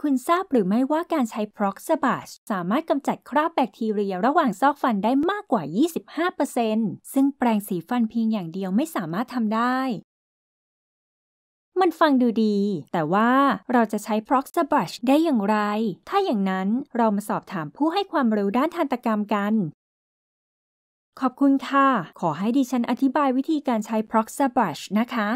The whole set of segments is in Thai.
คุณทราบหรือไม่ว่าการใช้ Proxabash สามารถกำจัดคราบแบคทีเรียระหว่างซอกฟันได้มากกว่า 25%ซึ่งแปรงสีฟันเพียงอย่างเดียวไม่สามารถทำได้ มันฟังดูดี แต่ว่าเราจะใช้ p r o x a b u s h ได้อย่างไร ถ้าอย่างนั้นเรามาสอบถามผู้ให้ความรู้ด้านทันตกรรมกัน ขอบคุณค่ะ ขอให้ดิฉันอธิบายวิธีการใช้ p r o x a b u s h นะคะ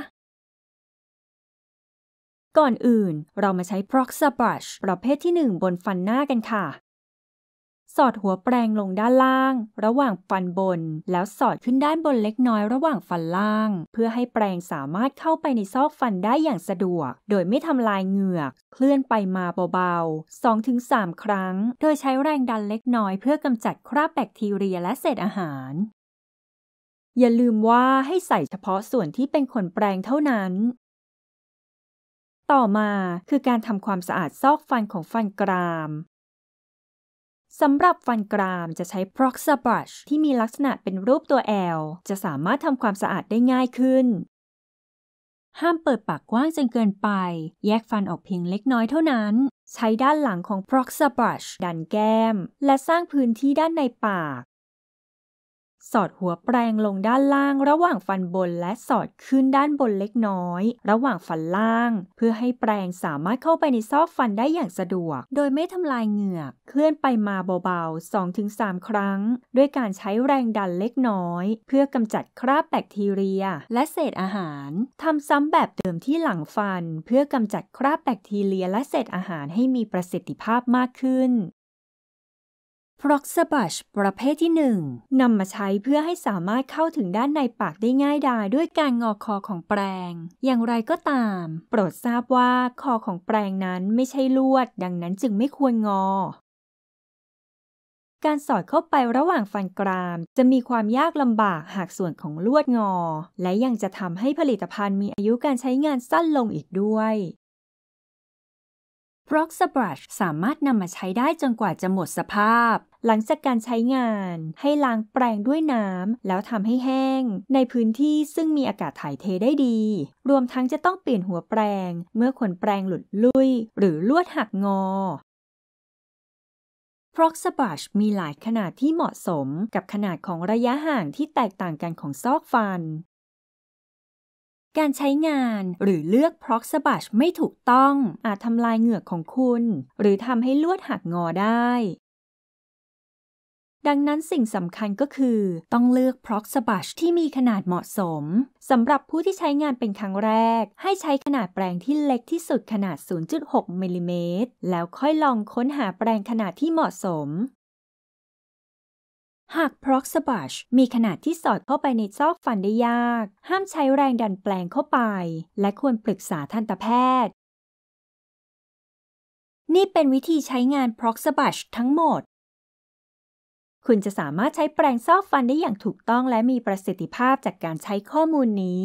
ก่อนอื่นเรามาใช้ Proxa Brush ประเภทที่ 1 บนฟันหน้ากันค่ะ สอดหัวแปรงลงด้านล่าง ระหว่างฟันบน แล้วสอดขึ้นด้านบนเล็กน้อยระหว่างฟันล่าง เพื่อให้แปรงสามารถเข้าไปในซอกฟันได้อย่างสะดวก โดยไม่ทำลายเหงือก เคลื่อนไปมาเบาๆ2-3 ครั้ง โดยใช้แรงดันเล็กน้อยเพื่อกำจัดคราบแบคทีเรียและเศษอาหาร อย่าลืมว่าให้ใส่เฉพาะส่วนที่เป็นขนแปรงเท่านั้นต่อมาคือการทำความสะอาดซอกฟันของฟันกรามสำหรับฟันกรามจะใช้ Proxa Brush ที่มีลักษณะเป็นรูปตัว L จะสามารถทำความสะอาดได้ง่ายขึ้น ห้ามเปิดปากกว้างจนเกินไป แยกฟันออกเพียงเล็กน้อยเท่านั้น ใช้ด้านหลังของ Proxa Brush ดันแก้ม และสร้างพื้นที่ด้านในปากสอดหัวแปรงลงด้านล่างระหว่างฟันบนและสอดขึ้นด้านบนเล็กน้อยระหว่างฟันล่าง เพื่อให้แปรงสามารถเข้าไปในซอกฟันได้อย่างสะดวก โดยไม่ทำลายเหงือกเคลื่อนไปมาเบาๆ2-3 ครั้ง ด้วยการใช้แรงดันเล็กน้อย เพื่อกำจัดคราบแบคทีเรียและเศษอาหารทำซ้ำแบบเดิมที่หลังฟัน เพื่อกำจัดคราบแบคทีเรียและเศษอาหารให้มีประสิทธิภาพมากขึ้น p r o x a b u s h ประเภทที่ 1 นำมาใช้เพื่อให้สามารถเข้าถึงด้านในปากได้ง่ายดายด้วยการงอคอของแปรงอย่างไรก็ตาม โปรดทราบว่าคอของแปรงนั้นไม่ใช่ลวดดังนั้นจึงไม่ควรงอ การสอดเข้าไประหว่างฟันกรามจะมีความยากลำบากหากส่วนของลวดงอ และยังจะทำให้ผลิตภัณฑ์มีอายุการใช้งานสั้นลงอีกด้วยบล็อกสบรัชสามารถนำมาใช้ได้จนกว่าจะหมดสภาพ หลังจากการใช้งาน ให้ล้างแปรงด้วยน้ำแล้วทำให้แห้งในพื้นที่ซึ่งมีอากาศถ่ายเทได้ดี รวมทั้งจะต้องเปลี่ยนหัวแปรง เมื่อขนแปรงหลุดลุยหรือลวดหักงอฟ็อกซ์บ r u s มีหลายขนาดที่เหมาะสมกับขนาดของระยะห่างที่แตกต่างกันของซอกฟันการใช้งานหรือเลือกพร็อกสบัชไม่ถูกต้องอาจทำลายเหงือกของคุณ หรือทำให้ลวดหักงอได้ ดังนั้นสิ่งสำคัญก็คือ ต้องเลือกพร็อกสบัชที่มีขนาดเหมาะสมสำหรับผู้ที่ใช้งานเป็นครั้งแรก ให้ใช้ขนาดแปรงที่เล็กที่สุดขนาด 0.6 มิลิเมตรแล้วค่อยลองค้นหาแปรงขนาดที่เหมาะสมหาก p r o x b u s h มีขนาดที่สอดเข้าไปในซอกฟันได้ยาก ห้ามใช้แรงดันแปลงเข้าไป และควรปรึกษาทันตแพทย์ นี่เป็นวิธีใช้งาน p r o x b u s h ทั้งหมด คุณจะสามารถใช้แปลงซอกฟันได้อย่างถูกต้องและมีประสิทธิภาพจากการใช้ข้อมูลนี้